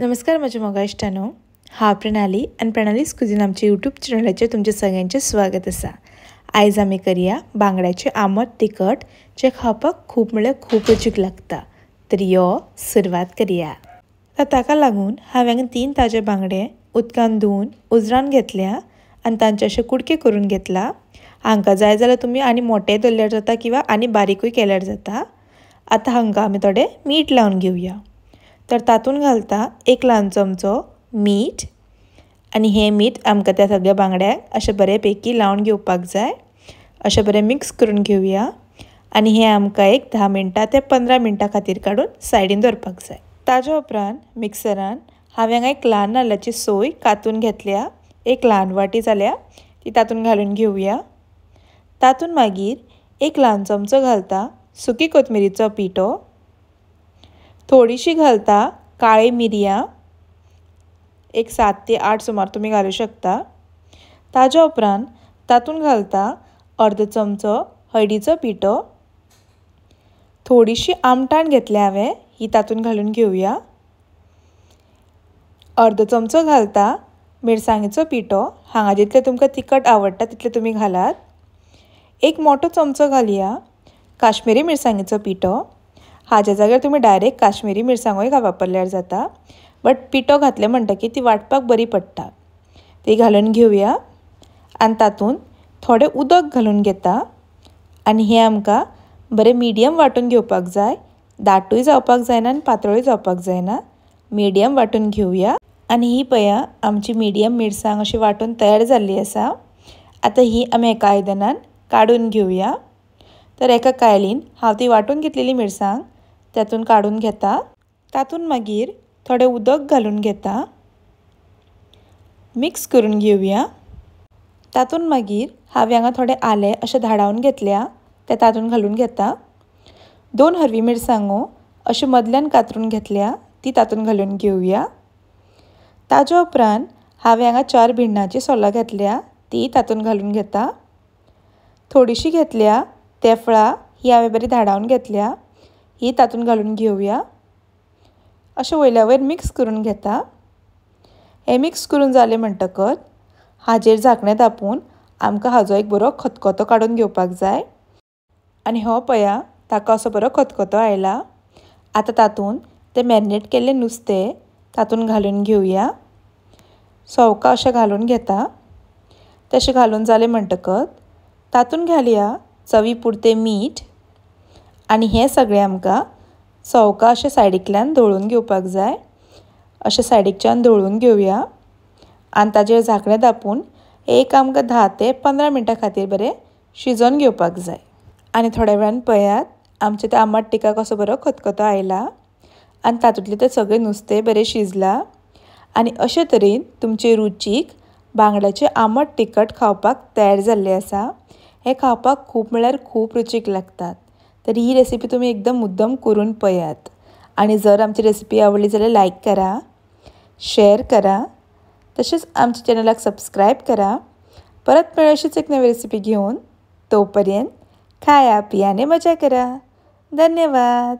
नमस्कार माझ्या इष्टानो हा प्रणाली आणि प्रणाली कुजीन आमच्या यूट्यूब चॅनलाचेर सगळ्यांचे सगळ्यांचें स्वागत असा आयज आम्ही करूया बांगड्याचे आमट तिखट जे खावपाक खूप म्हणजे खूप रुचीक लागता तर यो सुरवात तर ताका लागून हांवें तीन ताजे बांगडे उदकान धुवून उजरान घेतल्या आणि तांचे अशे कुडके करून घेतला हांकां जाय जाल्यार तुमी आनी मोटे दवरल्यार जाता किंवा आनी बारीकूय केल्यार जाता आतां हांकां आमी थोडे मीठ लावन घेवया तर तातून घालता एक लहान चमचो मीठ आणि हे मीठ आमकां त्या सगळ्या बांगड्याक अशें बरे लावून लावन घेवपाक जाय अशें बरे मिक्स करून घेऊया आणि हे आमकां एक धा मिनटां ते पंदरा मिनटां खातीर काडून सायडीन दवरपाक जाय ताज्या उपरांत मिक्सरान हांवें एक ल्हान नाल्लाची सोय कातून घेतल्या एक ल्हान वाटी जाल्या ती तातून घालून घेवया तातून मागीर एक ल्हान चमचो घालता सुकी कोथमिरीचो पिठो थोडीशी घालता काळे मिरिया एक सात ते आठ सुमार तुम्ही घालू शकता ताज्या उपरांत तातून घालता अर्ध चमचो हळदीचो पिठो थोडीशी आमटाण घेतले हांवें ही तातून घालून घेवया अर्धा चमचो घालता मिरसांगेचो पिठो हांगा जितले तुमकां तिखट आवडटा तितले तुमी घालात एक मोठो चमचो घालया काश्मीरी मिरसांगेचो पिठो हाज्या जाग्यार तुम्ही डायरेक्ट काश्मीरी मिरसांगोय वापरल्यार जाता बट पिठो घातलें म्हणटकीर ती वाटपाक बरी पडटा ती घालून घेऊया आणि तातून थोडे उदक घालून घेता आणि हे आमकां बरे मिडियम वाटून घेवपाक जाय दाटूय जावपाक जायना आणि पातळूय जावपाक जायना मिडियम वाटून घेवया आणि ही पया आमची मिडियम मिरसांग अशी वाटून तयार जाल्ली आसा आता ही आमी एका आयदनान काडून घेवया तर एका कायलीन हांव ती वाटून घेतलेली मिरसांग त्यातून काढून घेता तातून मागीर थोडे उदक घालून घेता मिक्स करून घेऊया तातून मागीर हांवें हांगा थोडे आले अशें धाडावन घेतल्या ते तातून घालून घेता दोन हरवी मिरसांगो असे मदल्यान कातरून घेतल्या ती तातून घालून घेऊया ताज्या उपरांत हांवें हांगा चार भिण्णाची सोलां घेतल्या ती तातून घालून घेता थोडीशी घेतल्या तेफळां ही हांवें बरी धाडावन घेतल्या ही तातून घालून घेऊया अशें वयल्या मिक्स करून घेता हे मिक्स करून झाले म्हणटकच हाजेर झांकणें तापून आमकां हाजो एक बरो खतखतो काडून घेवपाक जाय आनी हो पया ताका असो बरो खतखतो आयला आतां तातूंत ते मॅरिनेट केल्लें नुस्तें तातूंत घालून घेवया सवका अशें घालून घेता तशें घालून जालें म्हणटकच तातूंत घालया चवी पुरतें मीठ आणि हे सगळें आमकां सवका अशें सायडीकल्यान धळून घेवपाक जाय अशें सायडीकच्यान धळून घेवया आनी ताजेर झांकणें धापून एक आमकां धा ते पंदरा मिनटां खातीर बरें शिजोवन घेवपाक जाय आनी थोड्या वेळान पळयात आमचे ते आमट टिका कसो बरो खतखतो आयला आनी तातूंतलें ते सगळें नुस्तें बरें शिजलां आनी अशे तरेन तुमचे रुचीक बांगड्याचे आमट तिखट खावपाक तयार जाल्लें आसा हे खावपाक खूब म्हळ्यार खूब रुचीक लागतात तर ही रेसिपी तुम्ही एकदम मुद्दम करून पयात आणि जर आमची रेसिपी आवडली जाल्यार लाईक करा शेअर करा तसेच आमच्या चॅनलाक सबस्क्राईब करा परत अशीच एक नवी रेसिपी घेऊन तोपर्यंत खाया पियाने मजा करा धन्यवाद